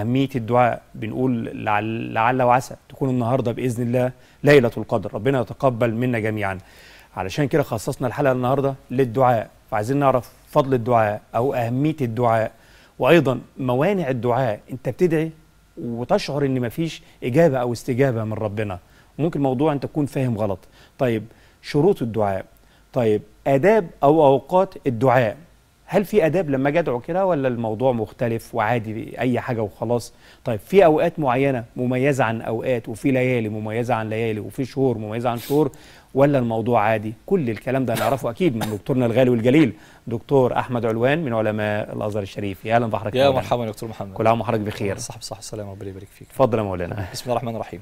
أهمية الدعاء بنقول لعل, لعل وعسى تكون النهاردة بإذن الله ليلة القدر ربنا يتقبل منا جميعا علشان كده خصصنا الحلقة النهاردة للدعاء فعايزين نعرف فضل الدعاء أو أهمية الدعاء وأيضا موانع الدعاء أنت بتدعي وتشعر أن مفيش إجابة أو استجابة من ربنا ممكن موضوع أنت تكون فاهم غلط طيب شروط الدعاء طيب آداب أو أوقات الدعاء هل في اداب لما اجي ادعو كده ولا الموضوع مختلف وعادي اي حاجه وخلاص طيب في اوقات معينه مميزه عن اوقات وفي ليالي مميزه عن ليالي وفي شهور مميزه عن شهور ولا الموضوع عادي كل الكلام ده نعرفه اكيد من دكتورنا الغالي والجليل دكتور احمد علوان من علماء الازهر الشريف يا اهلا بحضرتك يا مرحبا يا دكتور محمد كل عام وحضرتك بخير صح صح السلام ربنا يبارك فيك اتفضل يا مولانا بسم الله الرحمن الرحيم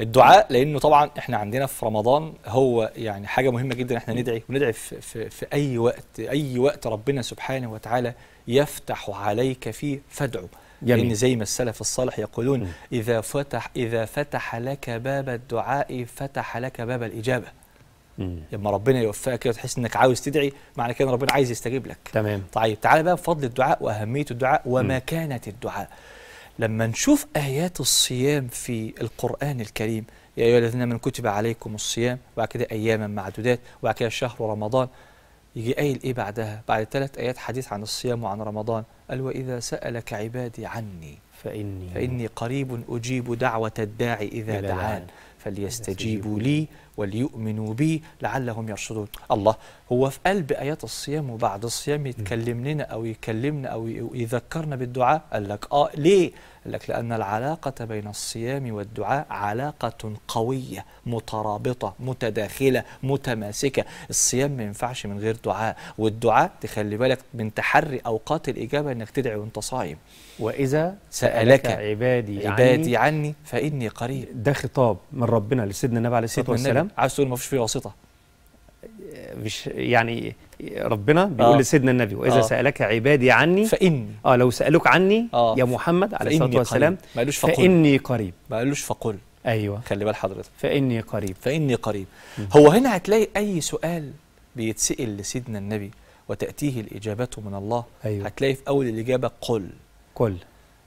الدعاء لانه طبعا احنا عندنا في رمضان هو يعني حاجه مهمه جدا احنا ندعي وندعي في, في, في اي وقت اي وقت ربنا سبحانه وتعالى يفتح عليك فيه فادعه لان زي ما السلف الصالح يقولون م. اذا فتح اذا فتح لك باب الدعاء فتح لك باب الاجابه لما ربنا يوفقك كده تحس انك عاوز تدعي معنى كده ربنا عايز يستجيب لك تمام طيب تعالى بقى بفضل الدعاء واهميه الدعاء ومكانه الدعاء لما نشوف آيات الصيام في القرآن الكريم يا أيها الذين من كتب عليكم الصيام وبعد كده أياما معدودات وبعد كده شهر رمضان يجي قايل إيه بعدها بعد ثلاث آيات حديث عن الصيام وعن رمضان قال وإذا سألك عبادي عني فإني, فإني قريب أجيب دعوة الداعي إذا دعان فليستجيبوا لي وليؤمنوا بي لعلهم يرشدون الله هو في قلب آيات الصيام وبعد الصيام يتكلم لنا أو يكلمنا أو يذكرنا بالدعاء قال لك آه ليه قال لك لأن العلاقة بين الصيام والدعاء علاقة قوية مترابطة متداخلة متماسكة الصيام ما ينفعش من غير دعاء والدعاء تخلي بالك من تحري أوقات الإجابة أنك تدعي وأنت صايم وإذا سألك عبادي, عبادي عني, عني فإني قريب ده خطاب من ربنا لسيدنا النبي عليه الصلاة والسلام الكلام نعم. عايز تقول ما فيش فيه واسطه مش يعني ربنا بيقول آه. لسيدنا النبي واذا آه. سالك عبادي عني فاني اه لو سالوك عني آه. يا محمد عليه الصلاه والسلام ما قالوش فقل فاني قريب ما قالوش فقل ايوه خلي بال حضرتك فاني قريب فاني قريب م. هو هنا هتلاقي اي سؤال بيتسال لسيدنا النبي وتاتيه الاجابه من الله أيوة. هتلاقي في اول الاجابه قل قل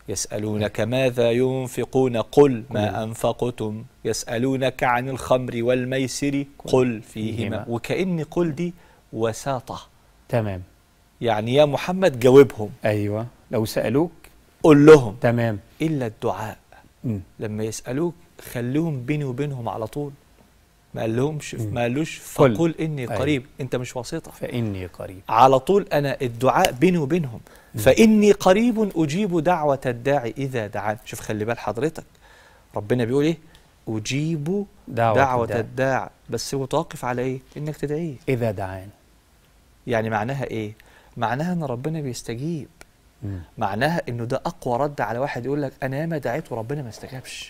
يسألونك ماذا ينفقون قل ما أنفقتم يسألونك عن الخمر والميسر قل فيهما وكأن قل دي وساطة تمام يعني يا محمد جاوبهم أيوة لو سألوك قل لهم تمام إلا الدعاء لما يسألوك خلوهم بيني وبينهم على طول ما قالهمش ما قالوش فقل اني أيوه. قريب أيه. انت مش واسطه فاني قريب على طول انا الدعاء بيني وبينهم فاني قريب اجيب دعوه الداعي اذا دعان شوف خلي بال حضرتك ربنا بيقول ايه اجيب دعوه, دعوة الداعي بس متوقف على ايه انك تدعيه اذا دعان يعني معناها ايه معناها ان ربنا بيستجيب مم. معناها انه ده اقوى رد على واحد يقول لك انا ما دعيت وربنا ما استجابش